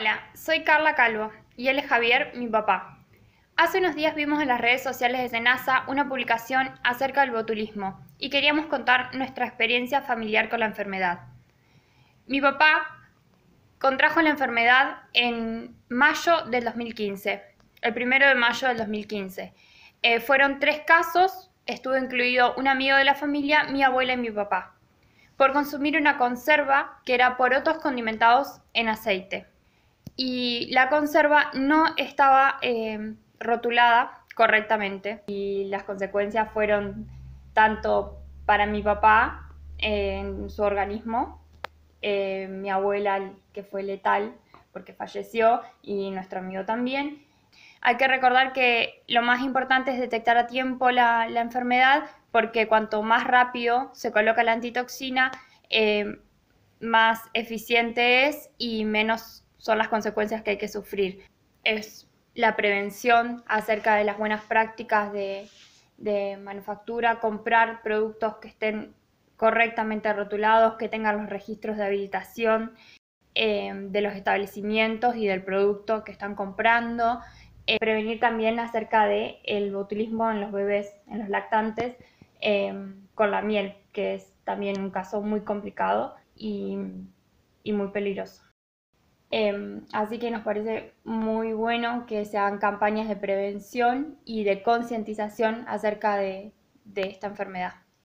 Hola, soy Carla Calvo y él es Javier, mi papá. Hace unos días vimos en las redes sociales de Senasa una publicación acerca del botulismo y queríamos contar nuestra experiencia familiar con la enfermedad. Mi papá contrajo la enfermedad en mayo del 2015, el primero de mayo del 2015. Eh, fueron tres casos, estuvo incluido un amigo de la familia, mi abuela y mi papá, por consumir una conserva que era porotos condimentados en aceite y la conserva no estaba eh, rotulada correctamente y las consecuencias fueron tanto para mi papá eh, en su organismo, eh, mi abuela que fue letal porque falleció y nuestro amigo también. Hay que recordar que lo más importante es detectar a tiempo la, la enfermedad porque cuanto más rápido se coloca la antitoxina, más eficiente es y menos son las consecuencias que hay que sufrir. Es la prevención acerca de las buenas prácticas de, manufactura, comprar productos que estén correctamente rotulados, que tengan los registros de habilitación em, de los establecimientos y del producto que están comprando, eh, prevenir también acerca del el botulismo en los bebés, en los lactantes, em, con la miel, que es también un caso muy complicado y muy peligroso. Em, así que nos parece muy bueno que se hagan campañas de prevención y de concientización acerca de esta enfermedad.